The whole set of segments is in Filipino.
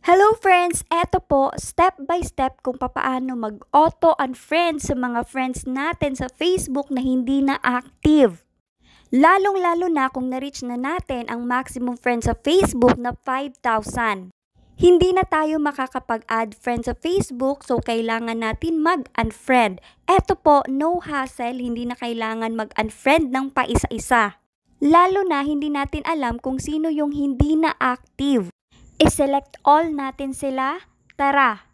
Hello friends! Eto po, step by step kung papaano mag-auto unfriend sa mga friends natin sa Facebook na hindi na active. Lalong-lalo na kung na-reach na natin ang maximum friends sa Facebook na 5,000. Hindi na tayo makakapag-add friends sa Facebook so kailangan natin mag-unfriend. Eto po, no hassle, hindi na kailangan mag-unfriend ng paisa-isa. Lalo na hindi natin alam kung sino yung hindi na active. I-select all natin sila. Tara!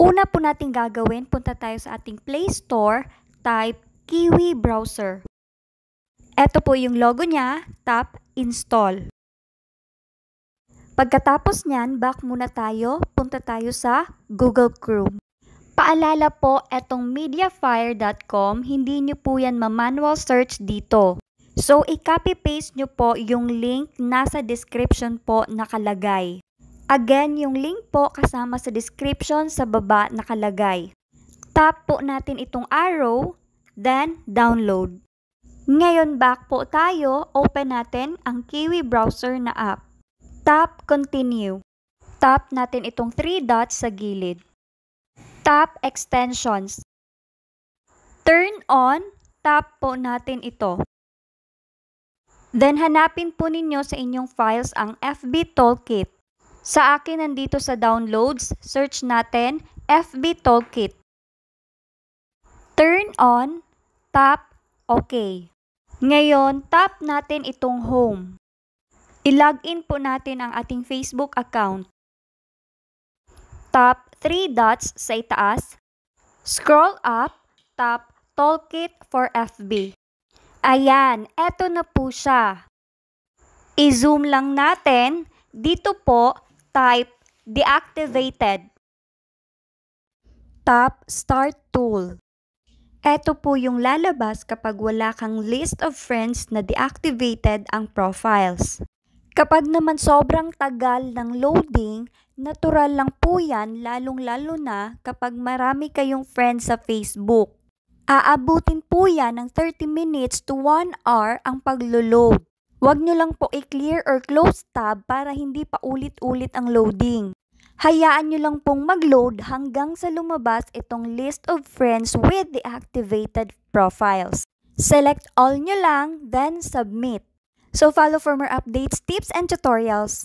Una po natin gagawin, punta tayo sa ating Play Store, type Kiwi Browser. Ito po yung logo niya, tap Install. Pagkatapos niyan, back muna tayo, punta tayo sa Google Chrome. Paalala po, etong mediafire.com, hindi niyo po yan ma-manual search dito. So, i-copy-paste nyo po yung link nasa description po nakalagay. Again, yung link po kasama sa description sa baba nakalagay. Tap po natin itong arrow, then download. Ngayon, back po tayo, open natin ang Kiwi browser na app. Tap continue. Tap natin itong 3 dots sa gilid. Tap extensions. Turn on, tap po natin ito. Then hanapin po ninyo sa inyong files ang FB Toolkit. Sa akin nandito sa downloads, search natin FB Toolkit. Turn on, tap OK. Ngayon, tap natin itong home. I-login po natin ang ating Facebook account. Tap three dots sa itaas. Scroll up, tap Toolkit for FB. Ayan, eto na po siya. I-zoom lang natin. Dito po, type deactivated. Tap Start Tool. Ito po yung lalabas kapag wala kang list of friends na deactivated ang profiles. Kapag naman sobrang tagal ng loading, natural lang po yan lalong-lalo na kapag marami kayong friends sa Facebook. Aabutin po yan ng 30 minutes to 1 hour ang paglo-load. Huwag nyo lang po i-clear or close tab para hindi pa ulit-ulit ang loading. Hayaan nyo lang pong mag-load hanggang sa lumabas itong list of friends with the activated profiles. Select all nyo lang, then submit. So follow for more updates, tips, and tutorials.